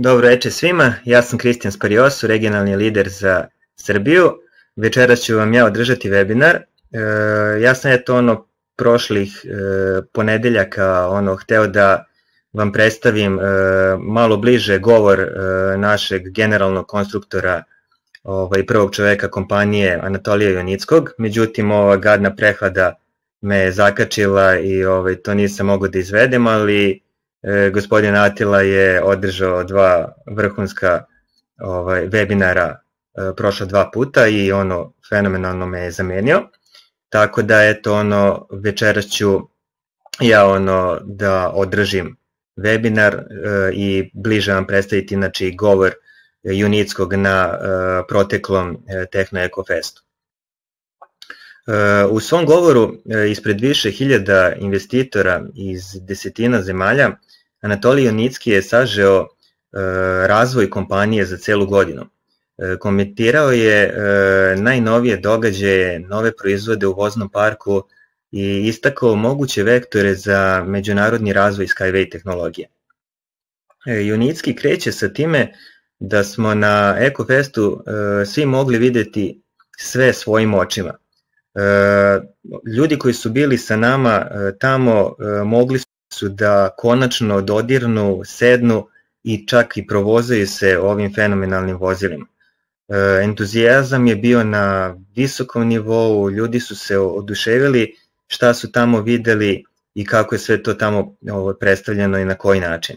Dobro večer svima, ja sam Kristijan Spariosu, regionalni lider za Srbiju. Večeras ću vam ja održati webinar. E, ja sam eto ono prošlih e, ponedeljaka ono, hteo da vam predstavim e, malo bliže govor e, našeg generalnog konstruktora ovaj, prvog čoveka kompanije Anatolija Jonickog, međutim ova gadna prehlada me zakačila i ovaj, to nisam mogao da izvedem, ali E, gospodin Atila je održao dva vrhunska ovaj, webinara e, prošla dva puta i ono fenomenalno me je zamenio. Tako da eto ono večeras ću ja ono da održim webinar e, i bliže vam predstaviti znači govor Junitskog na e, proteklom e, Techno Eco Festu. E, u svom govoru e, ispred više hiljada investitora iz desetina zemalja Anatolij Onicki je sažeo e, razvoj kompanije za celu godinu. E, komentirao je e, najnovije događaje, nove proizvode u voznom parku i istakao moguće vektore za međunarodni razvoj Skyway tehnologije. Junicki kreće sa time da smo na Ecofestu svi mogli videti sve svojim očima. ljudi koji su bili sa nama tamo mogli su su da konačno dodirnu, sednu i čak i provozaju se ovim fenomenalnim vozilima. E, entuzijazam je bio na visokom nivou, ljudi su se oduševili šta su tamo videli i kako je sve to tamo ovo, predstavljeno i na koji način.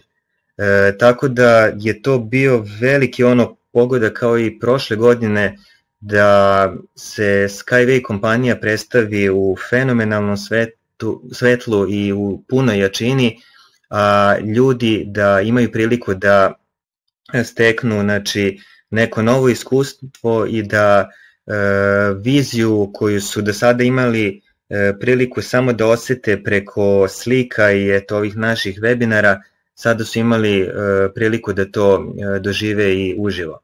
E, tako da je to bio veliki ono pogoda kao i prošle godine da se Skyway kompanija predstavi u fenomenalnom svetu svetu, svetlu i u punoj jačini a, ljudi da imaju priliku da steknu znači, neko novo iskustvo i da e, viziju koju su do sada imali e, priliku samo da osete preko slika i eto, ovih naših webinara, sada su imali e, priliku da to e, dožive i uživo.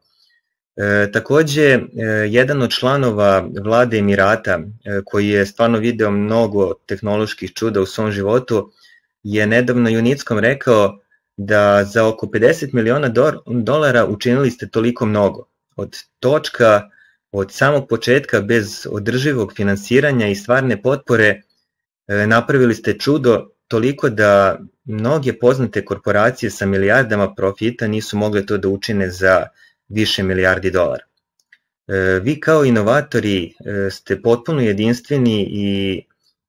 E, takođe, e, jedan od članova vlade Emirata, e, koji je stvarno video mnogo tehnoloških čuda u svom životu, je nedavno Junitskom rekao da za oko 50 miliona dolara učinili ste toliko mnogo. Od točka, od samog početka, bez održivog finansiranja i stvarne potpore, napravili ste čudo toliko da mnoge poznate korporacije sa milijardama profita nisu mogle to da učine za više milijardi dolara. E, vi kao inovatori e, ste potpuno jedinstveni i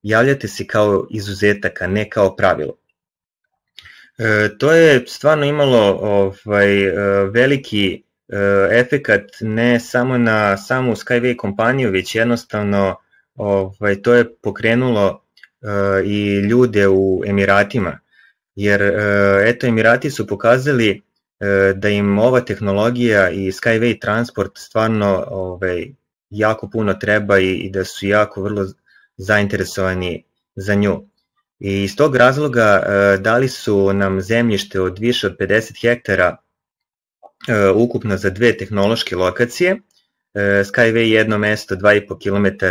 javljate se kao izuzetak, a ne kao pravilo. E, to je stvarno imalo ovaj, veliki efekat ne samo na samu Skyway kompaniju, već jednostavno ovaj, to je pokrenulo i ljude u Emiratima. Jer eto, Emirati su pokazali E, da im ova tehnologija i Skyway transport stvarno ovaj, jako puno treba i, i da su jako vrlo zainteresovani za nju. I iz tog razloga e, dali su nam zemljište od više od 50 hektara e, ukupno za dve tehnološke lokacije. E, Skyway je jedno mesto 2,5 km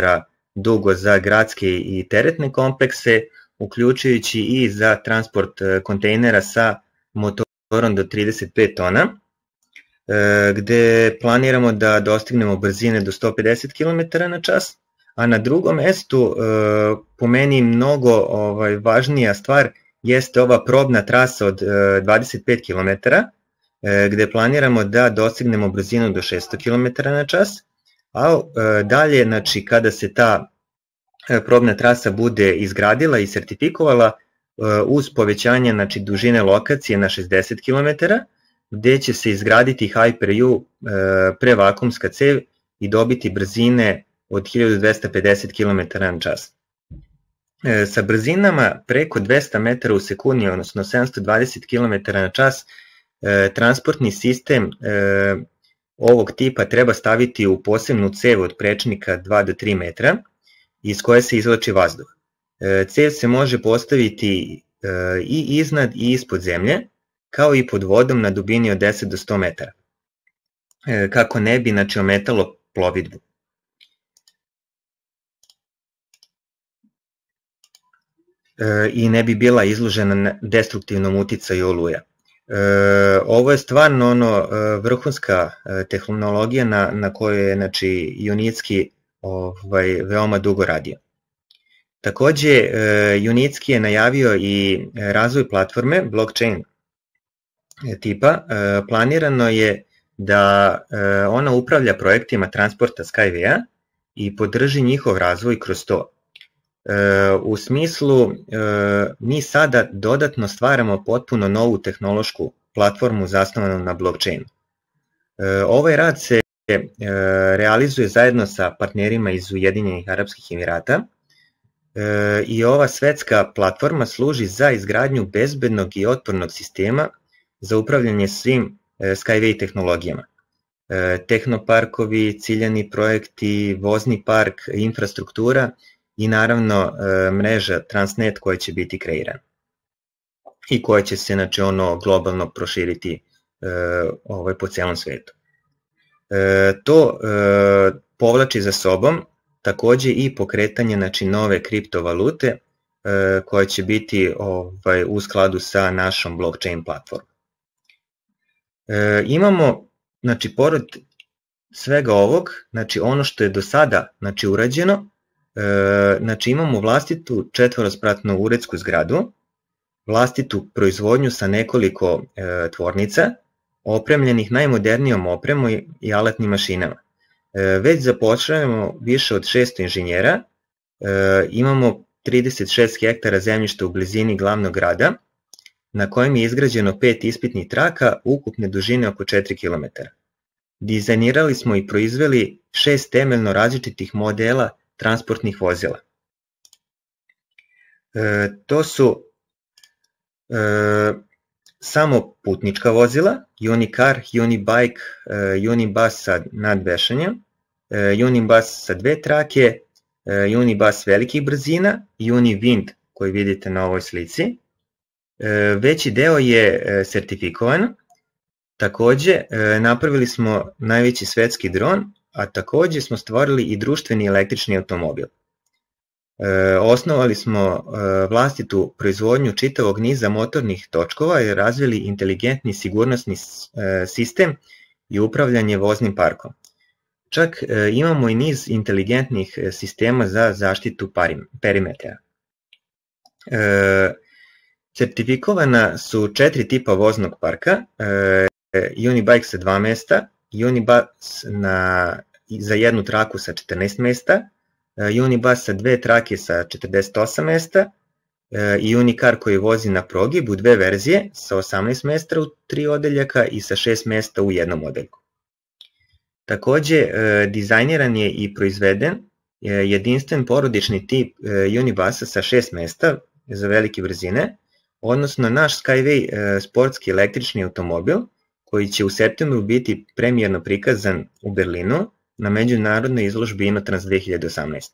dugo za gradske i teretne komplekse, uključujući i za transport e, kontejnera sa motorom motorom do 35 tona, e, gde planiramo da dostignemo brzine do 150 km na čas, a na drugom mestu, e, po meni mnogo ovaj, važnija stvar, jeste ova probna trasa od 25 e, km, gde planiramo da dostignemo brzinu do 600 km na čas, a dalje, znači, kada se ta probna trasa bude izgradila i sertifikovala, Eh, uz povećanje znači, dužine lokacije na 60 km, gde će se izgraditi Hyper-U eh, prevakumska cev i dobiti brzine od 1250 km na čas. Eh, sa brzinama preko 200 metara u sekundi, odnosno 720 km na čas, transportni sistem ovog tipa treba staviti u posebnu cev od prečnika 2 do 3 metra iz koje se izvlači vazduh. E, Cev se može postaviti e, i iznad i ispod zemlje, kao i pod vodom na dubini od 10 do 100 metara, e, kako ne bi znači, ometalo plovidbu. i ne bi bila izložena destruktivnom uticaju oluja. Ovo je stvarno ono vrhunska tehnologija na, na kojoj je znači, Junitski ovaj, veoma dugo radio. Takođe, e, Junicki je najavio i e, razvoj platforme blockchain e, tipa. Planirano je da ona upravlja projektima transporta Skyway-a i podrži njihov razvoj kroz to. U smislu, mi sada dodatno stvaramo potpuno novu tehnološku platformu zasnovanu na blockchainu. Ovaj rad se realizuje zajedno sa partnerima iz Ujedinjenih Arabskih Emirata, E, i ova svetska platforma služi za izgradnju bezbednog i otpornog sistema za upravljanje svim e, Skyway tehnologijama. E, tehnoparkovi, ciljani projekti, vozni park, infrastruktura i naravno mreža Transnet koja će biti kreirana i koja će se znači, ono globalno proširiti ovaj, po celom svetu. To povlači za sobom takođe i pokretanje znači, nove kriptovalute e, koja će biti ovaj, u skladu sa našom blockchain platformom. E, imamo, znači, pored svega ovog, znači, ono što je do sada znači, urađeno, e, znači, imamo vlastitu četvorospratnu uredsku zgradu, vlastitu proizvodnju sa nekoliko e, tvornica, opremljenih najmodernijom opremom i alatnim mašinama. E, već zapošljavamo više od 600 inženjera, e, imamo 36 hektara zemljišta u blizini glavnog grada, na kojem je izgrađeno pet ispitnih traka ukupne dužine oko 4 km. Dizajnirali smo i proizveli šest temeljno različitih modela transportnih vozila. E, to su e, samo putnička vozila, Unicar, Unibike, Unibus sa nadvešanjem, Unibus sa dve trake, Unibus velikih brzina, Univind wind koji vidite na ovoj slici. Veći deo je sertifikovan. Takođe, napravili smo najveći svetski dron, a takođe smo stvorili i društveni električni automobil. E, osnovali smo e, vlastitu proizvodnju čitavog niza motornih točkova i razvili inteligentni sigurnosni e, sistem i upravljanje voznim parkom. Čak imamo i niz inteligentnih sistema za zaštitu parim, perimetra. certifikovana su četiri tipa voznog parka, Unibike sa dva mesta, Unibus na, za jednu traku sa 14 mesta, E, Unibus sa dve trake sa 48 mesta e, i Unicar koji vozi na progi bu dve verzije sa 18 mesta u tri odeljaka i sa 6 mesta u jednom odeljku. Takođe, e, dizajniran je i proizveden jedinstven porodični tip Unibusa sa 6 mesta za velike brzine, odnosno naš Skyway sportski električni automobil koji će u septembru biti premijerno prikazan u Berlinu na međunarodnoj izložbi Inotrans 2018.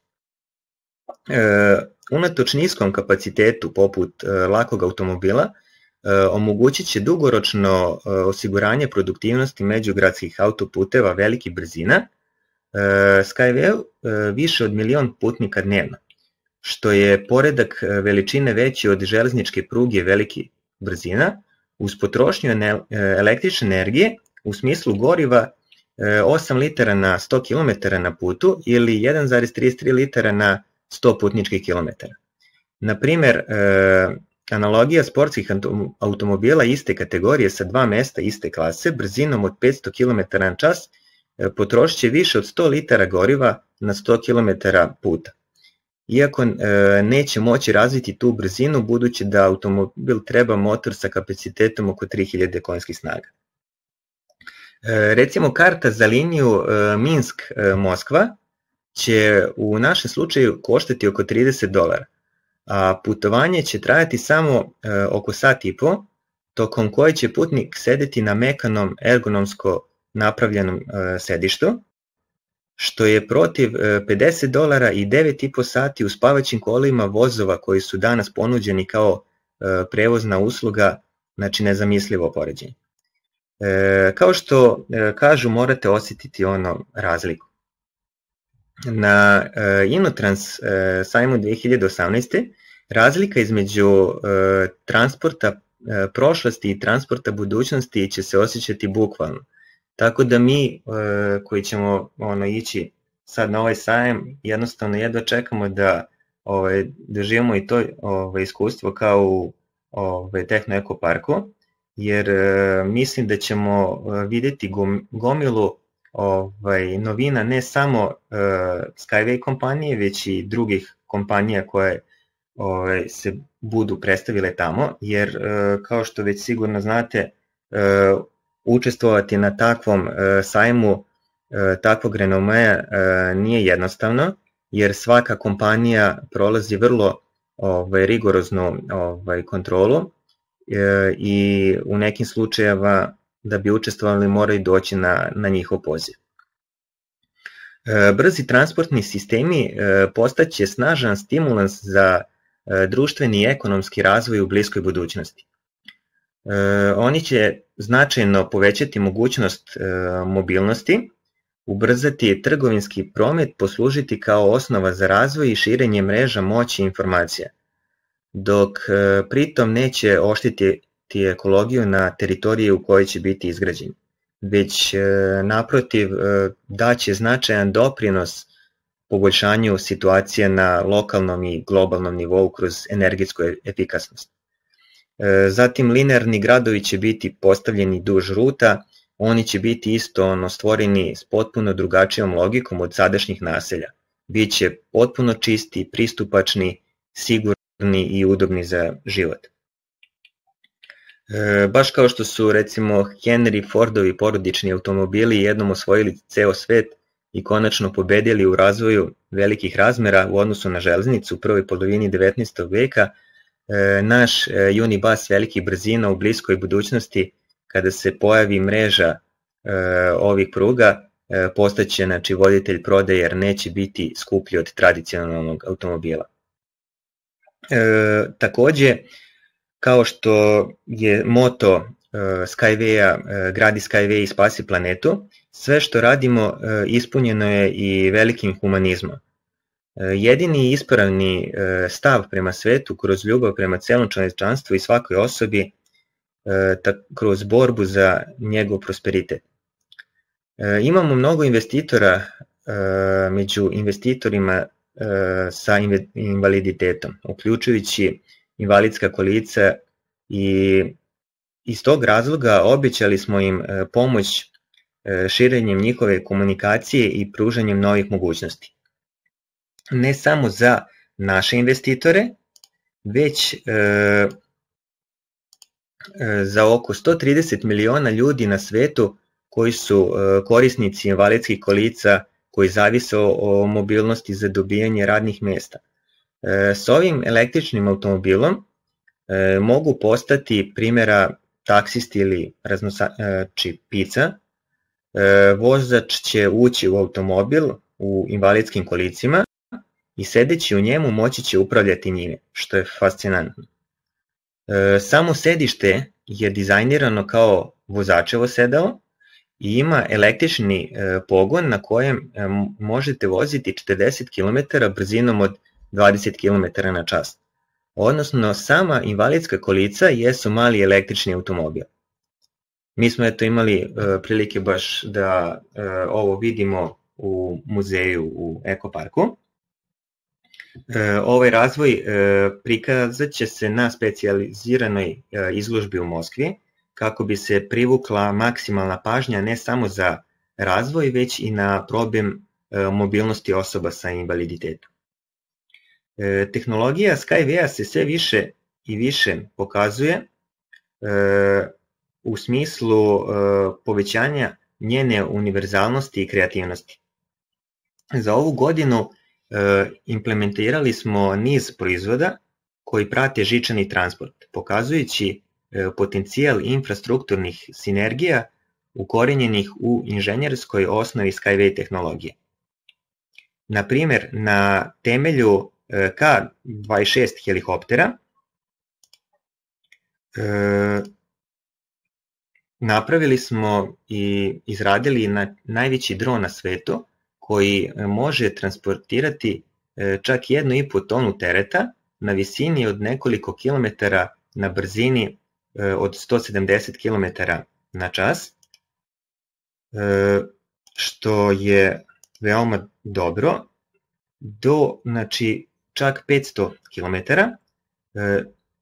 E, unatoč niskom kapacitetu poput e, lakog automobila, e, omogućit će dugoročno e, osiguranje produktivnosti međugradskih autoputeva velikih brzina, e, Skyway e, više od milion putnika dnevno, što je poredak e, veličine veći od železničke pruge veliki brzina, uz potrošnju e, električne energije u smislu goriva 8 e, litara na 100 km na putu ili 1,33 litara na 100 putničkih kilometara. Naprimer, e, analogija sportskih automobila iste kategorije sa dva mesta iste klase brzinom od 500 km na čas e, potrošće više od 100 litara goriva na 100 km puta. Iako neće moći razviti tu brzinu budući da automobil treba motor sa kapacitetom oko 3000 konjskih snaga. E, recimo karta za liniju e, Minsk-Moskva e, će u našem slučaju koštati oko 30 dolara, a putovanje će trajati samo oko sat i po, tokom koje će putnik sedeti na mekanom ergonomsko napravljenom sedištu, što je protiv 50 dolara i 9,5 sati u spavaćim kolima vozova koji su danas ponuđeni kao prevozna usluga, znači nezamislivo poređenje. E, kao što e, kažu, morate osjetiti ono razliku. Na e, Inotrans e, sajmu 2018. razlika između e, transporta e, prošlosti i transporta budućnosti će se osjećati bukvalno. Tako da mi e, koji ćemo ono ići sad na ovaj sajam, jednostavno jedva čekamo da ovaj, doživimo i to ovaj, iskustvo kao u ovaj, Tehno Eko parku jer e, mislim da ćemo e, videti gomilu ovaj, novina ne samo e, Skyway kompanije, već i drugih kompanija koje ovaj, se budu predstavile tamo, jer kao što već sigurno znate, učestvovati na takvom sajmu takvog renomeja nije jednostavno, jer svaka kompanija prolazi vrlo ovaj, rigoroznu ovaj, kontrolu E, i u nekim slučajeva da bi učestvovali moraju doći na, na njihov poziv. E, brzi transportni sistemi e, postaće snažan stimulans za društveni i ekonomski razvoj u bliskoj budućnosti. Oni će značajno povećati mogućnost mobilnosti, ubrzati trgovinski promet, poslužiti kao osnova za razvoj i širenje mreža moći i informacija – dok e, pritom neće oštetiti ekologiju na teritoriji u kojoj će biti izgrađen, već e, naprotiv e, daće značajan doprinos poboljšanju situacije na lokalnom i globalnom nivou kroz energetsku efikasnost. Zatim linearni gradovi će biti postavljeni duž ruta, oni će biti isto ono, stvoreni s potpuno drugačijom logikom od sadašnjih naselja. Biće potpuno čisti, pristupačni, sigurni, komfortni i udobni za život. E, baš kao što su recimo Henry Fordovi porodični automobili jednom osvojili ceo svet i konačno pobedili u razvoju velikih razmera u odnosu na železnicu u prvoj polovini 19. veka, e, naš e, Unibus velikih brzina u bliskoj budućnosti kada se pojavi mreža e, ovih pruga e, postaće znači, voditelj prodaje jer neće biti skuplji od tradicionalnog automobila. E, takođe, kao što je moto e, Skyway-a e, gradi Skyway i spasi planetu, sve što radimo e, ispunjeno je i velikim humanizmom. E, jedini ispravni e, stav prema svetu kroz ljubav prema celom čovečanstvu i svakoj osobi e, ta, kroz borbu za njegov prosperitet. E, imamo mnogo investitora e, među investitorima Eh, sa invaliditetom, uključujući invalidska kolica i iz tog razloga obećali smo im eh, pomoć eh, širenjem njihove komunikacije i pružanjem novih mogućnosti. Ne samo za naše investitore, već za oko 130 miliona ljudi na svetu koji su korisnici invalidskih kolica koji zavise o mobilnosti za dobijanje radnih mesta. E, S ovim električnim automobilom e, mogu postati primjera taksisti ili raznosači e, pica, vozač će ući u automobil u invalidskim kolicima i sedeći u njemu moći će upravljati njime, što je fascinantno. Samo sedište je dizajnirano kao vozačevo sedalo, i ima električni e, pogon na kojem e, možete voziti 40 km brzinom od 20 km na čas. Odnosno, sama invalidska kolica jesu mali električni automobil. Mi smo eto imali e, prilike baš da e, ovo vidimo u muzeju u Ekoparku. E, ovaj razvoj e, prikazat će se na specializiranoj e, izložbi u Moskvi, kako bi se privukla maksimalna pažnja ne samo za razvoj, već i na problem e, mobilnosti osoba sa invaliditetom. E, tehnologija Skyvea se sve više i više pokazuje e, u smislu povećanja njene univerzalnosti i kreativnosti. Za ovu godinu implementirali smo niz proizvoda koji prate žičani transport, pokazujući E, potencijal infrastrukturnih sinergija ukorenjenih u inženjerskoj osnovi Skyway tehnologije. Na primer, na temelju e, K-26 helikoptera e, napravili smo i izradili na, najveći dron na svetu koji može transportirati čak jednu i po tonu tereta na visini od nekoliko kilometara na brzini E, od 170 km na čas, e, što je veoma dobro, do znači, čak 500 km. E,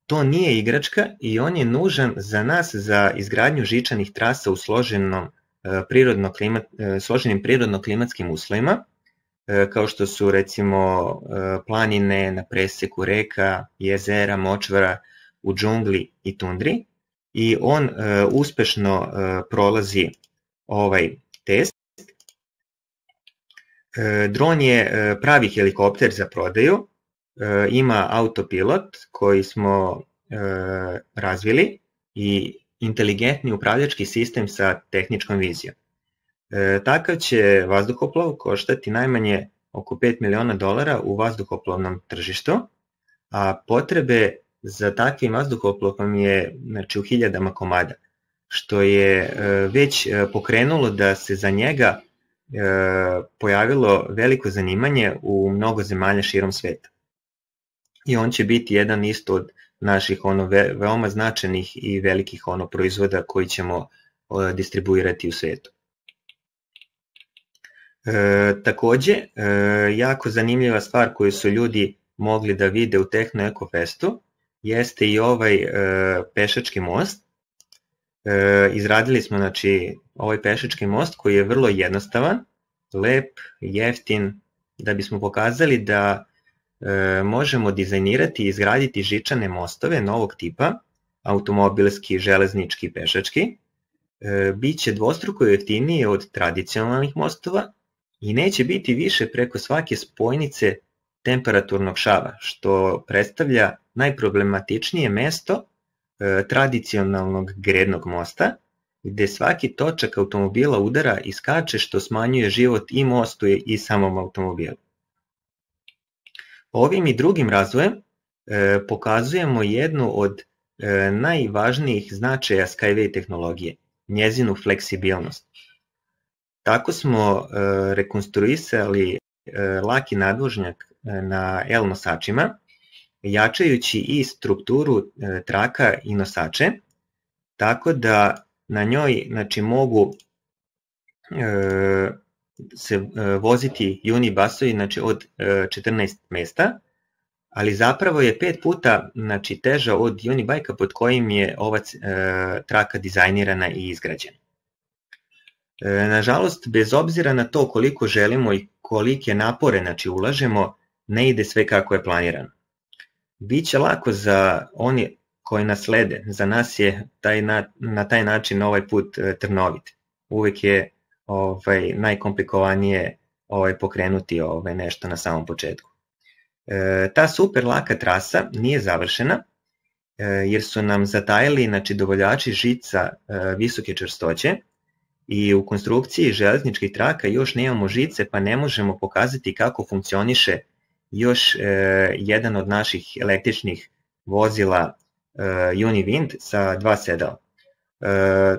to nije igračka i on je nužan za nas za izgradnju žičanih trasa u složenom prirodno klimat, složenim prirodno-klimatskim uslovima, kao što su recimo planine na preseku reka, jezera, močvara, u džungli i tundri i on e, uspešno e, prolazi ovaj test. E, dron je e, pravi helikopter za prodaju, e, ima autopilot koji smo e, razvili i inteligentni upravljački sistem sa tehničkom vizijom. E, takav će vazduhoplov koštati najmanje oko 5 miliona dolara u vazduhoplovnom tržištu, a potrebe za takvim vazduhoplovom je znači, u hiljadama komada, što je e, već e, pokrenulo da se za njega e, pojavilo veliko zanimanje u mnogo zemalja širom sveta. I on će biti jedan isto od naših ono ve, veoma značajnih i velikih ono proizvoda koji ćemo distribuirati u svetu. E, takođe, e, jako zanimljiva stvar koju su ljudi mogli da vide u Techno jeste i ovaj e, pešački most. E, izradili smo znači, ovaj pešački most koji je vrlo jednostavan, lep, jeftin, da bismo pokazali da e, možemo dizajnirati i izgraditi žičane mostove novog tipa, automobilski, železnički, pešački, e, bit će dvostruko jeftinije od tradicionalnih mostova i neće biti više preko svake spojnice temperaturnog šava, što predstavlja najproblematičnije mesto e, tradicionalnog grednog mosta, gde svaki točak automobila udara i skače što smanjuje život i mostu i samom automobilu. Ovim i drugim razvojem e, pokazujemo jednu od e, najvažnijih značaja Skyway tehnologije, njezinu fleksibilnost. Tako smo e, rekonstruisali e, laki nadvožnjak e, na L nosačima, jačajući i strukturu e, traka i nosače, tako da na njoj znači, mogu e, se e, voziti juni basovi znači, od 14 e, mesta, ali zapravo je pet puta znači, teža od unibajka pod kojim je ova traka dizajnirana i izgrađena. nažalost, bez obzira na to koliko želimo i kolike napore znači, ulažemo, ne ide sve kako je planirano. Biće lako za oni koji nas slede. Za nas je taj na, na taj način ovaj put e, trnovit. Uvek je ovaj, najkomplikovanije ovaj, pokrenuti ovaj, nešto na samom početku. E, ta super laka trasa nije završena, e, jer su nam zatajili znači, dovoljači žica e, visoke čvrstoće i u konstrukciji železničkih traka još nemamo žice, pa ne možemo pokazati kako funkcioniše još e, jedan od naših električnih vozila e, Univind sa dva sedala. E,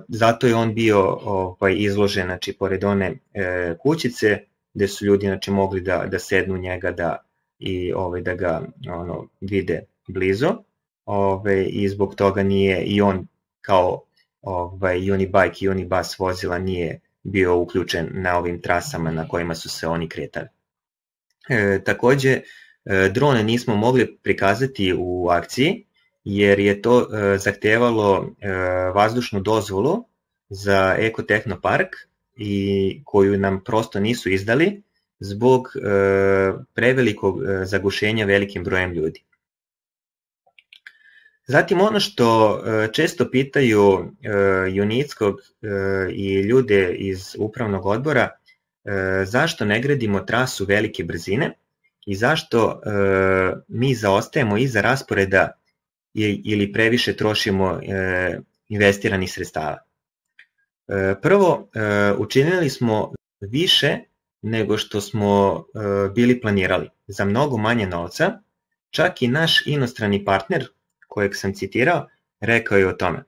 zato je on bio ovaj, izložen, znači, pored one e, kućice, gde su ljudi znači, mogli da, da sednu njega da, i ovaj, da ga ono, vide blizo. Ovaj, I zbog toga nije i on kao ovaj, Unibike i Unibus vozila nije bio uključen na ovim trasama na kojima su se oni kretali. E, takođe, e, drone nismo mogli prikazati u akciji, jer je to e, zahtevalo e, vazdušnu dozvolu za park i koju nam prosto nisu izdali zbog e, prevelikog e, zagušenja velikim brojem ljudi. Zatim ono što e, često pitaju e, Junickog e, i ljude iz upravnog odbora E, zašto ne gradimo trasu velike brzine i zašto e, mi zaostajemo iza rasporeda ili previše trošimo e, investiranih sredstava. Prvo, učinili smo više nego što smo bili planirali, za mnogo manje novca, čak i naš inostrani partner, kojeg sam citirao, rekao je o tome.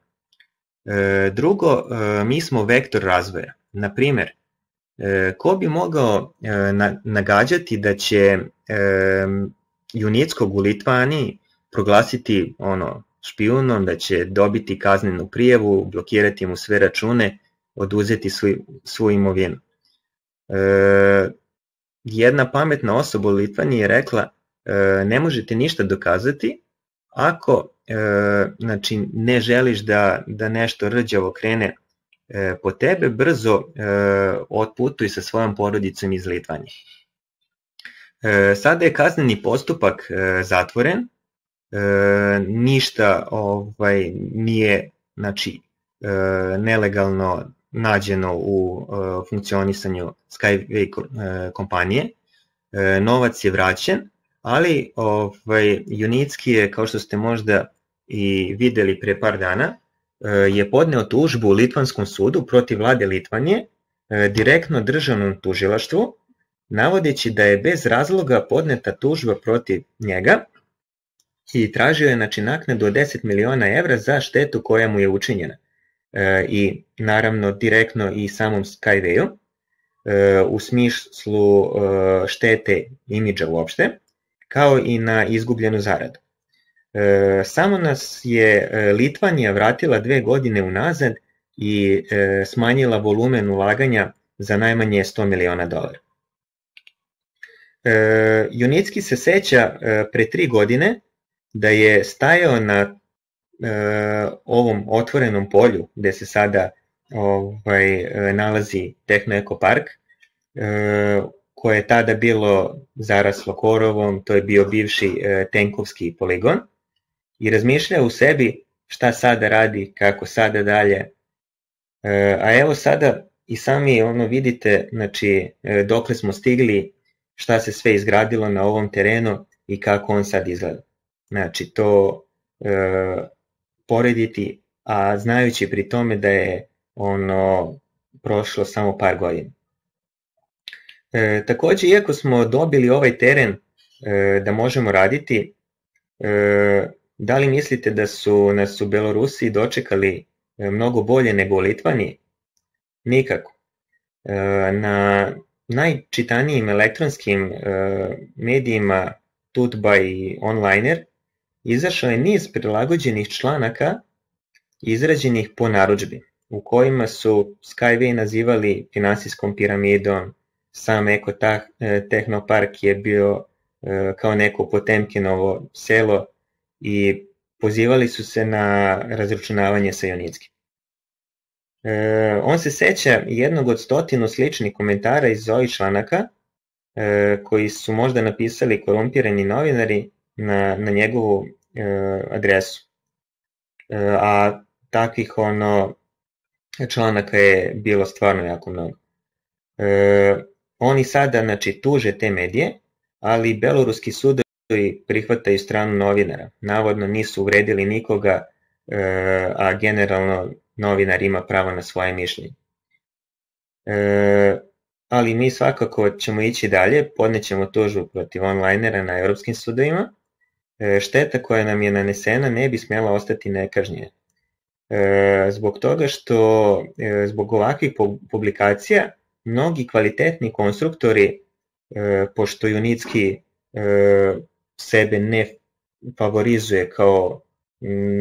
Drugo, mi smo vektor razvoja. Naprimer, E, ko bi mogao e, na, nagađati da će e, Junitskog u Litvani proglasiti ono špijunom, da će dobiti kaznenu prijevu, blokirati mu sve račune, oduzeti svoj, svoju imovinu. E, jedna pametna osoba u Litvani je rekla e, ne možete ništa dokazati ako e, znači, ne želiš da, da nešto rđavo krene E, po tebe, brzo e, otputuj sa svojom porodicom iz Litvanje. E, sada je kazneni postupak zatvoren, ništa ovaj nije znači nelegalno nađeno u funkcionisanju Skyway kompanije. Novac je vraćen, ali ovaj Junitski je kao što ste možda i videli pre par dana E, je podneo tužbu u Litvanskom sudu protiv vlade Litvanje, e, direktno državnom tužilaštvu, navodeći da je bez razloga podneta tužba protiv njega i tražio je znači, naknadu od 10 miliona evra za štetu koja mu je učinjena. E, I naravno direktno i samom Skyway-u, u smislu štete imidža uopšte, kao i na izgubljenu zaradu. E, samo nas je e, Litvanija vratila dve godine unazad i e, smanjila volumen ulaganja za najmanje 100 miliona dolara. E, Junitski se seća e, pre tri godine da je stajao na e, ovom otvorenom polju gde se sada ovaj, nalazi Eko park, e, koje je tada bilo zaraslo korovom, to je bio bivši e, tenkovski poligon, i razmišljao u sebi šta sada radi, kako sada dalje. E, a evo sada i sami ono vidite znači, e, dokle smo stigli, šta se sve izgradilo na ovom terenu i kako on sad izgleda. Znači to e, porediti, a znajući pri tome da je ono prošlo samo par godina. E, takođe, iako smo dobili ovaj teren e, da možemo raditi, e, Da li mislite da su nas da u Belorusiji dočekali e, mnogo bolje nego u Litvani? Nikako. E, na najčitanijim elektronskim e, medijima Tutba i Onliner izašao je niz prilagođenih članaka izrađenih po naručbi, u kojima su Skyway nazivali finansijskom piramidom, sam Eko Tehnopark je bio kao neko Potemkinovo selo, i pozivali su se na razračunavanje sa Jonickim. E, on se seća jednog od stotinu sličnih komentara iz ovih članaka e, koji su možda napisali korumpirani novinari na, na njegovu e, adresu. E, a takvih ono članaka je bilo stvarno jako mnogo. E, oni sada znači, tuže te medije, ali beloruski sud autori prihvataju stranu novinara. Navodno nisu uvredili nikoga, e, a generalno novinar ima pravo na svoje mišljenje. E, ali mi svakako ćemo ići dalje, podnećemo tužbu protiv onlajnera na evropskim sudovima. E, šteta koja nam je nanesena ne bi smela ostati nekažnjena. Zbog toga što, zbog ovakvih publikacija, mnogi kvalitetni konstruktori poštuju nitski sebe ne favorizuje kao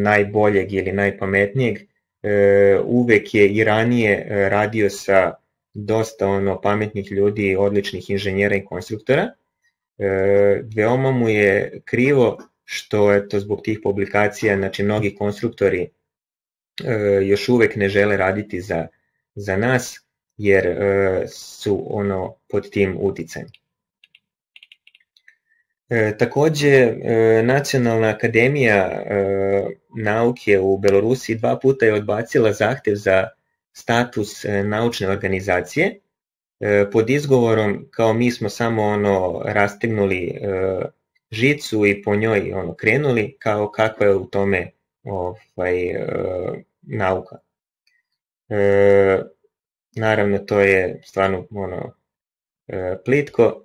najboljeg ili najpametnijeg, e, uvek je i ranije e, radio sa dosta ono pametnih ljudi, odličnih inženjera i konstruktora. E, veoma mu je krivo što je to zbog tih publikacija, znači mnogi konstruktori još uvek ne žele raditi za, za nas, jer su ono pod tim uticanjem. E, takođe, e, Nacionalna akademija e, nauke u Belorusiji dva puta je odbacila zahtev za status e, naučne organizacije e, pod izgovorom kao mi smo samo ono rastegnuli e, žicu i po njoj ono krenuli kao kakva je u tome ovaj e, nauka. E, naravno to je stvarno ono e, plitko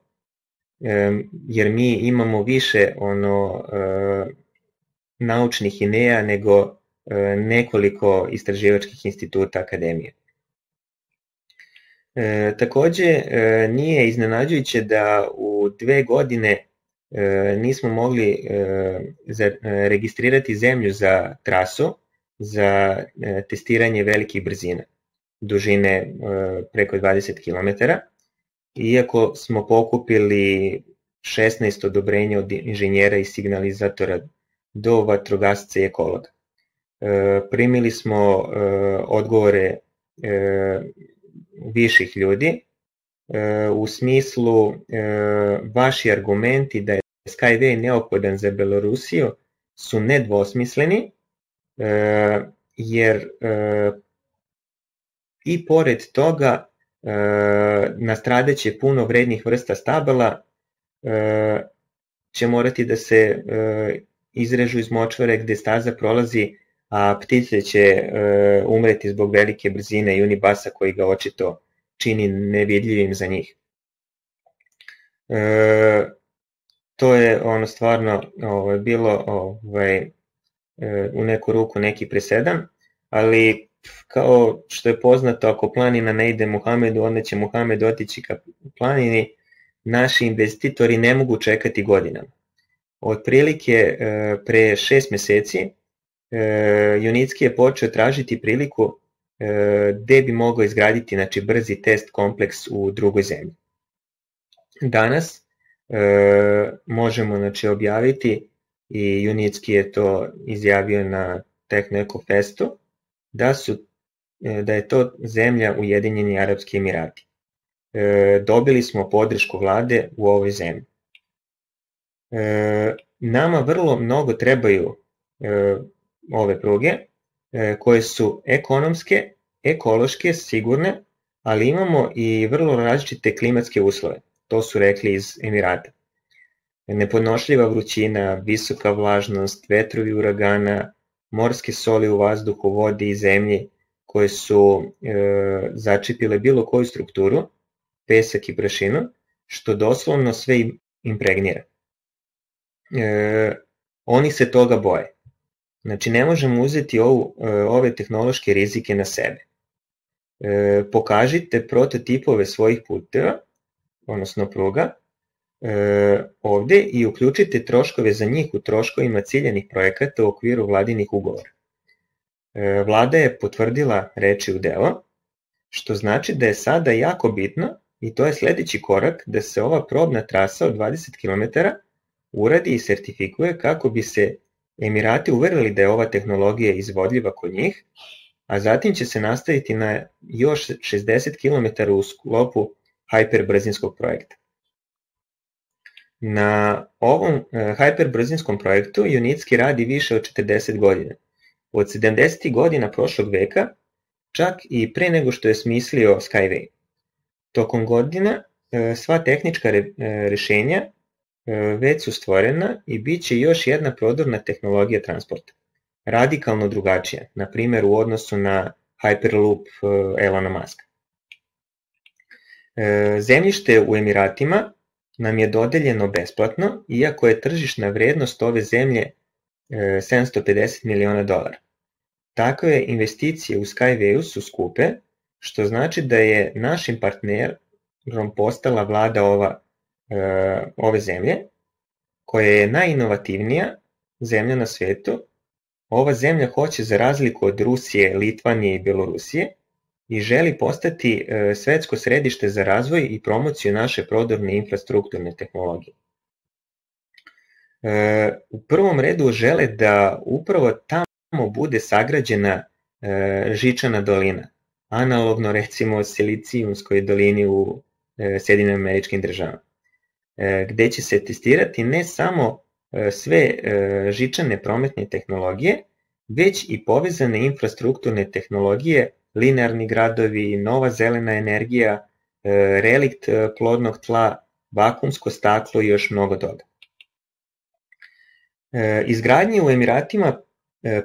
jer mi imamo više ono e, naučnih ideja nego e, nekoliko istraživačkih instituta akademije. E, takođe, e, nije iznenađujuće da u dve godine e, nismo mogli e, za, e, registrirati zemlju za trasu za e, testiranje velikih brzina, dužine e, preko 20 km. Iako smo pokupili 16 odobrenja od inženjera i signalizatora do vatrogasca i ekologa. E, primili smo e, odgovore e, viših ljudi e, u smislu e, vaši argumenti da je Skyway neophodan za Belorusiju su nedvosmisleni e, jer i pored toga Eh, nastradeće puno vrednih vrsta stabala eh, će morati da se eh, izrežu iz močvare gde staza prolazi, a ptice će umreti zbog velike brzine i unibasa koji ga očito čini nevidljivim za njih. E, to je ono stvarno ovaj, bilo ovaj, u neku ruku neki presedan, ali kao što je poznato, ako planina ne ide Muhamedu, onda će Muhamed otići ka planini, naši investitori ne mogu čekati godinama. prilike e, pre šest meseci e, Junitski je počeo tražiti priliku e, gde bi mogao izgraditi znači, brzi test kompleks u drugoj zemlji. Danas možemo znači, objaviti i Junitski je to izjavio na Techno Festu, da, su, e, da je to zemlja Ujedinjeni Arabski Emirati. E, dobili smo podršku vlade u ovoj zemlji. E, nama vrlo mnogo trebaju e, ove pruge, e, koje su ekonomske, ekološke, sigurne, ali imamo i vrlo različite klimatske uslove. To su rekli iz Emirata. Nepodnošljiva vrućina, visoka vlažnost, vetrovi uragana, morske soli u vazduhu, vodi i zemlji koje su e, začipile bilo koju strukturu, pesak i prašinu, što doslovno sve impregnira. E, oni se toga boje. Znači, ne možemo uzeti ovu, e, ove tehnološke rizike na sebe. E, pokažite prototipove svojih puteva, odnosno pruga, e, ovde i uključite troškove za njih u troškovima ciljenih projekata u okviru vladinih ugovora. E, vlada je potvrdila reči u delo, što znači da je sada jako bitno i to je sledeći korak da se ova probna trasa od 20 km uradi i sertifikuje kako bi se Emirati uverili da je ova tehnologija izvodljiva kod njih, a zatim će se nastaviti na još 60 km u sklopu hyperbrzinskog projekta. Na ovom e, hyperbrzinskom projektu Junitski radi više od 40 godina. Od 70. godina prošlog veka, čak i pre nego što je smislio Skyway. Tokom godina e, sva tehnička e, rešenja već su stvorena i bit će još jedna prodorna tehnologija transporta. Radikalno drugačija, na primjer u odnosu na Hyperloop Elona Muska. Zemljište u Emiratima nam je dodeljeno besplatno, iako je tržišna vrednost ove zemlje 750 e, miliona dolara. Tako je investicije u Skyway su skupe, što znači da je našim partnerom postala vlada ova, e, ove zemlje, koja je najinovativnija zemlja na svetu. Ova zemlja hoće, za razliku od Rusije, Litvanije i Belorusije, i želi postati e, svetsko središte za razvoj i promociju naše prodorne infrastrukturne tehnologije. E, u prvom redu žele da upravo tamo bude sagrađena e, Žičana dolina, analogno recimo Silicijumskoj dolini u Sjedinim američkim državama, gde će se testirati ne samo sve žičane prometne tehnologije, već i povezane infrastrukturne tehnologije linearni gradovi, nova zelena energija, e, relikt e, plodnog tla, vakumsko staklo i još mnogo toga. E, izgradnje u Emiratima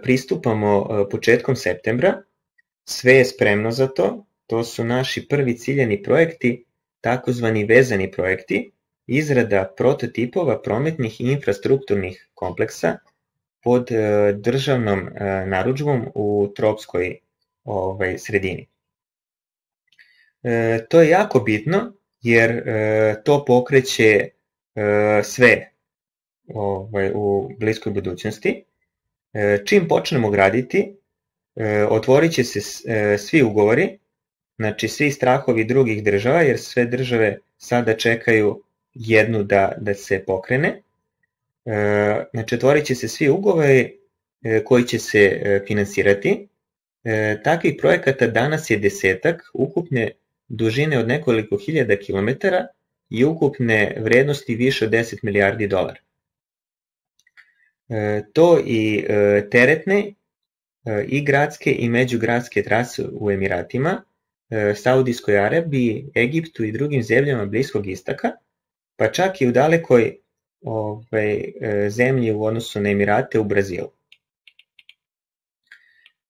pristupamo početkom septembra, sve je spremno za to, to su naši prvi ciljeni projekti, takozvani vezani projekti, izrada prototipova prometnih i infrastrukturnih kompleksa pod državnom narudžbom u tropskoj ovaj, sredini. E, to je jako bitno jer e, to pokreće e, sve ovaj, u bliskoj budućnosti. E, čim počnemo graditi, e, otvorit će se e, svi ugovori, znači svi strahovi drugih država, jer sve države sada čekaju jednu da, da se pokrene. E, znači, otvorit će se svi ugovori e, koji će se e, finansirati, E, takvih projekata danas je desetak, ukupne dužine od nekoliko hiljada kilometara i ukupne vrednosti više od 10 milijardi dolara. E, to i e, teretne e, i gradske i međugradske trase u Emiratima, e, Saudijskoj Arabiji, Egiptu i drugim zemljama Bliskog istaka, pa čak i u dalekoj ovaj, e, zemlji u odnosu na Emirate u Brazilu.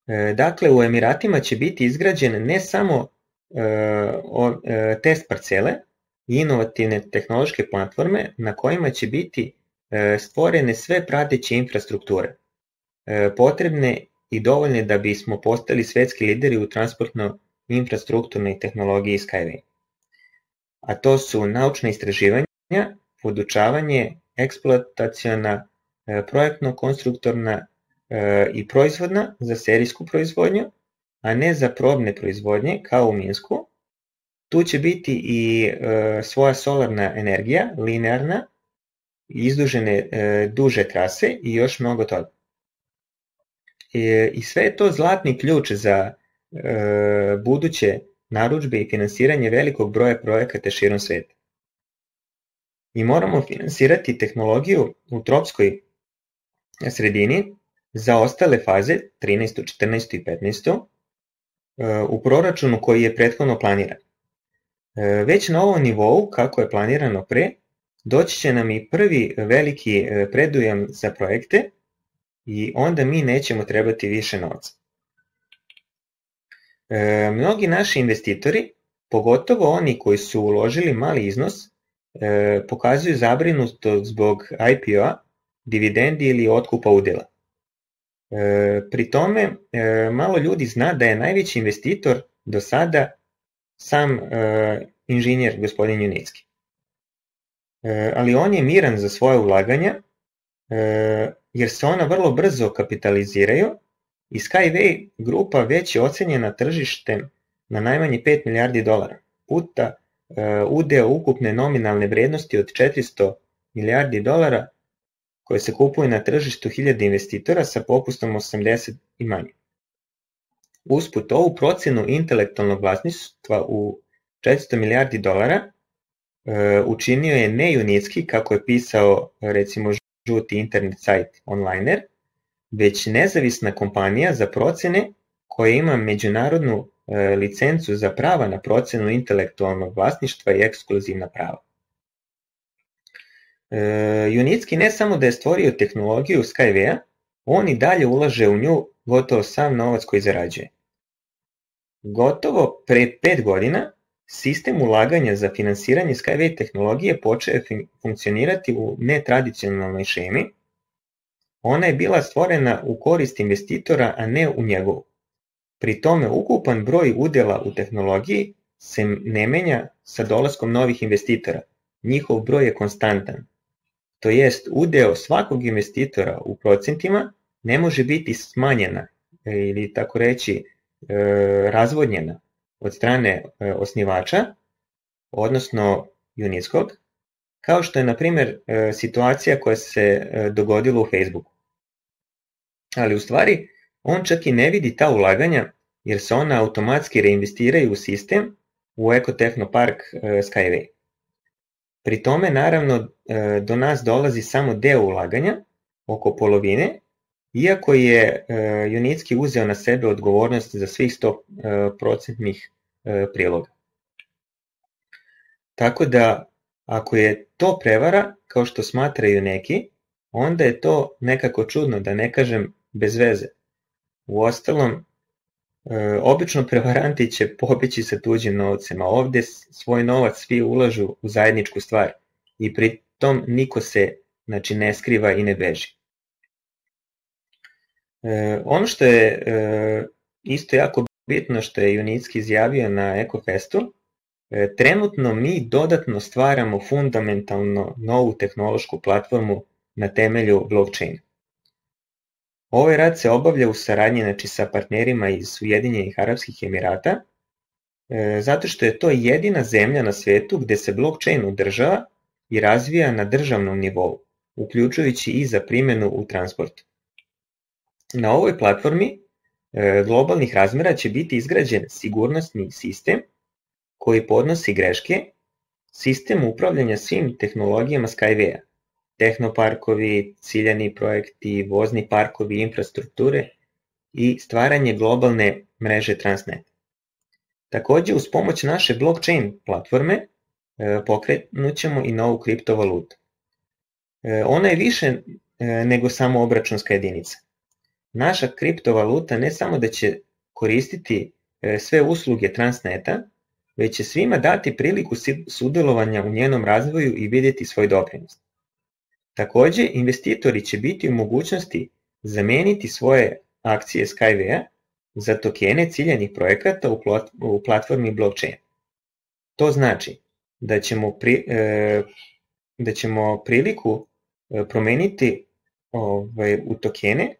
E, dakle, u Emiratima će biti izgrađen ne samo e, e, test parcele i inovativne tehnološke platforme na kojima će biti stvorene sve prateće infrastrukture, potrebne i dovoljne da bismo postali svetski lideri u transportno-infrastrukturnoj tehnologiji Skyway. A to su naučne istraživanja, podučavanje, eksploatacijona, projektno-konstruktorna E, i proizvodna za serijsku proizvodnju, a ne za probne proizvodnje kao u Minsku. Tu će biti i e, svoja solarna energija, linearna, izdužene e, duže trase i još mnogo toga. I sve je to zlatni ključ za buduće naručbe i finansiranje velikog broja projekata širom sveta. Mi moramo finansirati tehnologiju u tropskoj sredini, Za ostale faze, 13, 14 i 15, e, u proračunu koji je prethodno planiran. E, već na ovom nivou, kako je planirano pre, doći će nam i prvi veliki e, predujem za projekte i onda mi nećemo trebati više novca. Mnogi naši investitori, pogotovo oni koji su uložili mali iznos, pokazuju zabrinutost zbog IPO-a, dividendi ili otkupa udela. При e, томе, e, malo ljudi зна да је највећи инвеститор до сада inženjer gospodin господин E, Ali on je miran za svoje ulaganja, e, jer se ona vrlo brzo kapitaliziraju i Skyway grupa već je ocenjena tržištem na najmanje 5 milijardi dolara, puta udeo ukupne nominalne vrednosti od 400 milijardi dolara koje se kupuje na tržištu hiljada investitora sa popustom 80 i manje. Usput ovu procenu intelektualnog vlasništva u 400 milijardi dolara e, učinio je ne Junitski, kako je pisao recimo žuti internet sajt Onliner, već nezavisna kompanija za procene koja ima međunarodnu e, licencu za prava na procenu intelektualnog vlasništva i ekskluzivna prava. E, Unitski ne samo da je stvorio tehnologiju Skyway-a, on i dalje ulaže u nju gotovo sam novac koji zarađuje. Gotovo pre 5 godina sistem ulaganja za finansiranje Skyway tehnologije počeo funkcionirati u netradicionalnoj šemi. Ona je bila stvorena u korist investitora, a ne u njegovu. Pri tome ukupan broj udela u tehnologiji se ne menja sa dolaskom novih investitora. Njihov broj je konstantan to jest udeo svakog investitora u procentima ne može biti smanjena e, ili tako reći e, razvodnjena od strane e, osnivača, odnosno unijskog, kao što je, na primjer, situacija koja se dogodila u Facebooku. Ali u stvari, on čak i ne vidi ta ulaganja, jer se ona automatski reinvestiraju u sistem, u ekotehnopark Skyway. Pri tome, naravno, e, do nas dolazi samo deo ulaganja, oko polovine, iako je e, Junicki uzeo na sebe odgovornost za svih 100% e, priloga. Tako da, ako je to prevara, kao što smatraju neki, onda je to nekako čudno, da ne kažem bez veze. U ostalom, E, obično prevaranti će pobići sa tuđim a ovde svoj novac svi ulažu u zajedničku stvar i pritom niko se znači, ne skriva i ne beži. E, ono što je e, isto jako bitno što je Junicki izjavio na Ekofestu, e, trenutno mi dodatno stvaramo fundamentalno novu tehnološku platformu na temelju blockchaina. Ovaj rad se obavlja u saradnji znači, sa partnerima iz Ujedinjenih Arabskih Emirata, e, zato što je to jedina zemlja na svetu gde se blockchain udržava i razvija na državnom nivou, uključujući i za primjenu u transportu. Na ovoj platformi e, globalnih razmera će biti izgrađen sigurnosni sistem koji podnosi greške, sistem upravljanja svim tehnologijama Skyway-a, tehnoparkovi, ciljani projekti, vozni parkovi infrastrukture i stvaranje globalne mreže Transnet. Takođe, uz pomoć naše blockchain platforme e, pokrenućemo i novu kriptovalutu. E, ona je više e, nego samo obračunska jedinica. Naša kriptovaluta ne samo da će koristiti sve usluge Transneta, već će svima dati priliku sudelovanja u njenom razvoju i videti svoj doprinost. Takođe, investitori će biti u mogućnosti zameniti svoje akcije Skyway-a za tokene ciljenih projekata u platformi blockchain. To znači da ćemo, pri, e, da ćemo priliku e, promeniti ovaj, u tokene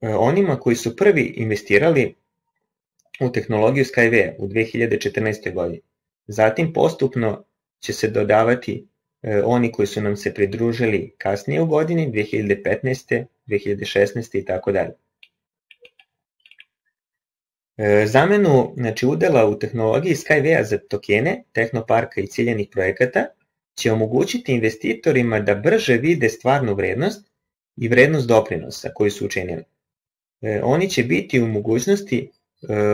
e, onima koji su prvi investirali u tehnologiju Skyway u 2014. godini. Zatim postupno će se dodavati E, oni koji su nam se pridružili kasnije u godini, 2015. 2016. i tako dalje. E, zamenu znači, udela u tehnologiji Skyway za tokene, tehnoparka i ciljenih projekata će omogućiti investitorima da brže vide stvarnu vrednost i vrednost doprinosa koju su učinili. E, oni će biti u mogućnosti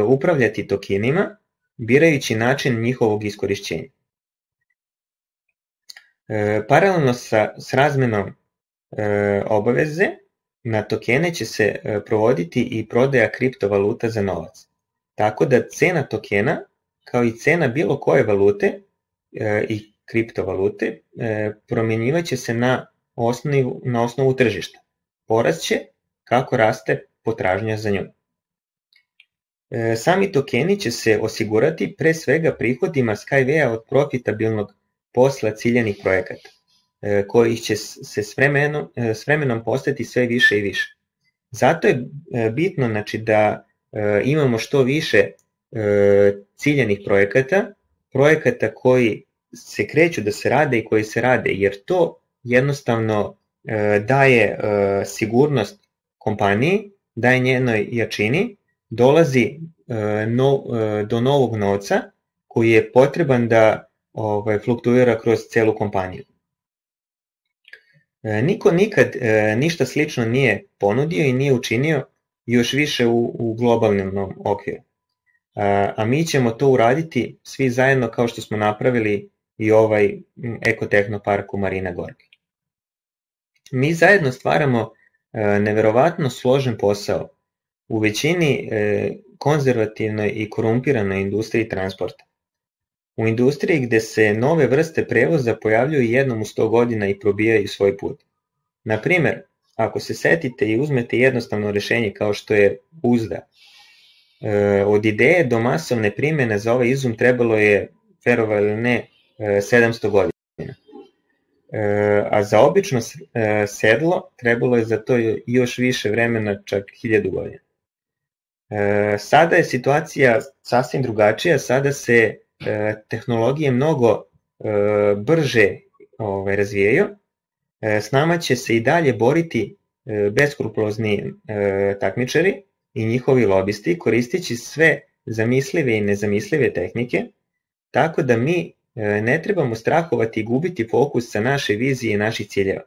upravljati tokenima birajući način njihovog iskorišćenja. E, paralelno sa, s razmenom e, obaveze na tokene će se e, provoditi i prodaja kriptovaluta za novac. Tako da cena tokena, kao i cena bilo koje valute i kriptovalute, promjenjivaće se na osnovu, na osnovu tržišta. Porast će kako raste potražnja za njom. Sami tokeni će se osigurati pre svega prihodima Skyway-a od profitabilnog posla ciljanih projekata, e, koji će se s vremenom, e, s vremenom postati sve više i više. Zato je e, bitno znači, da imamo što više ciljanih projekata, projekata koji se kreću da se rade i koji se rade, jer to jednostavno daje sigurnost kompaniji, daje njenoj jačini, dolazi do novog novca koji je potreban da ovaj, fluktuira kroz celu kompaniju. E, niko nikad e, ništa slično nije ponudio i nije učinio još više u, u globalnom okviru. A, e, a mi ćemo to uraditi svi zajedno kao što smo napravili i ovaj ekotehnopark u Marina Gorki. Mi zajedno stvaramo e, neverovatno složen posao u većini e, konzervativnoj i korumpiranoj industriji transporta. U industriji gde se nove vrste prevoza pojavljuju jednom u 100 godina i probijaju svoj put. Na primer, ako se setite i uzmete jednostavno rešenje kao što je uzda, e, od ideje do masovne primene za ovaj izum trebalo je, verovali ne, 700 e, godina. E, a za obično e, sedlo trebalo je za to još više vremena, čak 1000 godina. E, sada je situacija sasvim drugačija, sada se E, tehnologije mnogo e, brže ovaj, razvijaju, e, s nama će se i dalje boriti beskrupulozni takmičari i njihovi lobisti koristići sve zamislive i nezamislive tehnike, tako da mi ne trebamo strahovati i gubiti fokus sa naše vizije i naših ciljeva.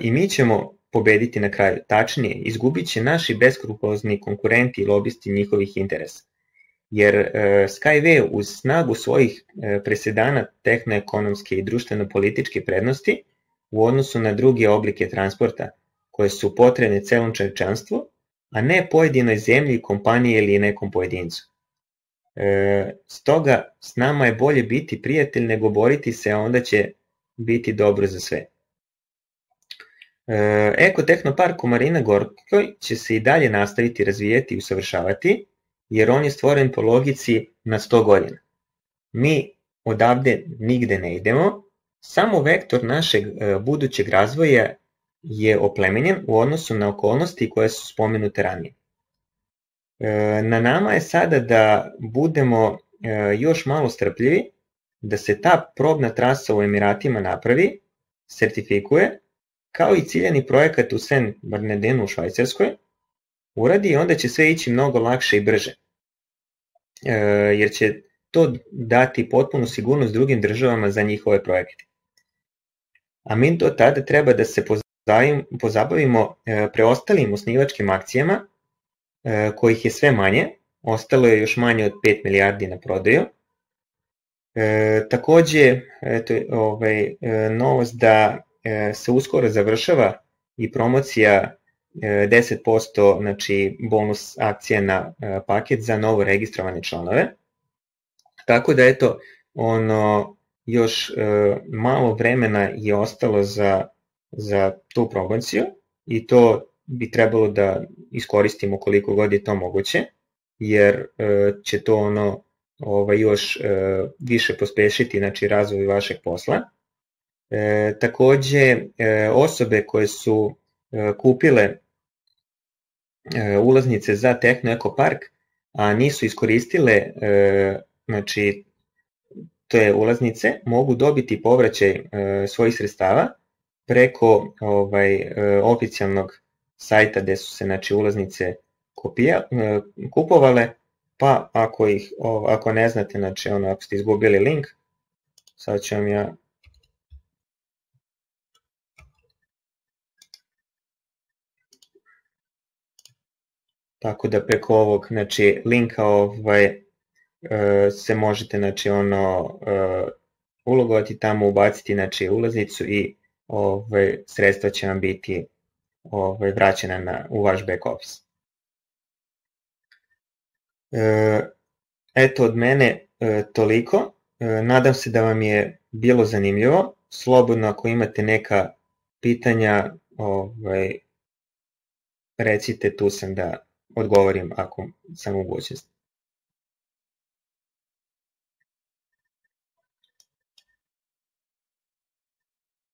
I mi ćemo pobediti na kraju, tačnije, izgubit će naši beskrupulozni konkurenti i lobisti njihovih interesa jer e, Skyway uz snagu svojih e, presedana tehnoekonomske i društveno-političke prednosti u odnosu na druge oblike transporta koje su potrebne celom čovječanstvu, a ne pojedinoj zemlji, kompaniji ili nekom pojedincu. E, stoga s nama je bolje biti prijatelj nego boriti se, a onda će biti dobro za sve. E, Ekotehnopark u Marina Gorkoj će se i dalje nastaviti razvijeti i usavršavati, jer on je stvoren po logici na 100 godina. Mi odavde nigde ne idemo, samo vektor našeg e, budućeg razvoja je oplemenjen u odnosu na okolnosti koje su spomenute ranije. E, na nama je sada da budemo e, još malo strpljivi, da se ta probna trasa u Emiratima napravi, sertifikuje, kao i ciljani projekat u Sen Bernardinu u Švajcarskoj, uradi, onda će sve ići mnogo lakše i brže. E, jer će to dati potpunu sigurnost drugim državama za njihove projekte. A mi do tada treba da se pozabavimo e, preostalim osnivačkim akcijama, e, kojih je sve manje, ostalo je još manje od 5 milijardi na prodaju. E, takođe, eto, ovaj, e, novost da e, se uskoro završava i promocija 10% e, znači bonus akcije na e, paket za novo registrovane članove. Tako da eto, ono još e, malo vremena je ostalo za za tu promociju i to bi trebalo da iskoristimo koliko god je to moguće, jer će to ono ovaj, još više pospešiti znači, razvoj vašeg posla. E, takođe, osobe koje su kupile E, ulaznice za Techno Eco Park, a nisu iskoristile e, znači, te ulaznice, mogu dobiti povraćaj e, svojih sredstava preko ovaj, oficijalnog sajta gde su se znači, ulaznice kopija, kupovale, pa ako, ih, ako ne znate, znači, ono, ako ste izgubili link, sad ću vam ja Tako da preko ovog znači, linka ovaj, e, se možete znači, ono, e, ulogovati tamo, ubaciti znači, ulaznicu i ovaj, sredstva će vam biti ovaj, vraćena na, u vaš back office. E, eto od mene e, toliko. E, nadam se da vam je bilo zanimljivo. Slobodno ako imate neka pitanja, ovaj, recite tu sam da odgovorim ako sam mogućnosti.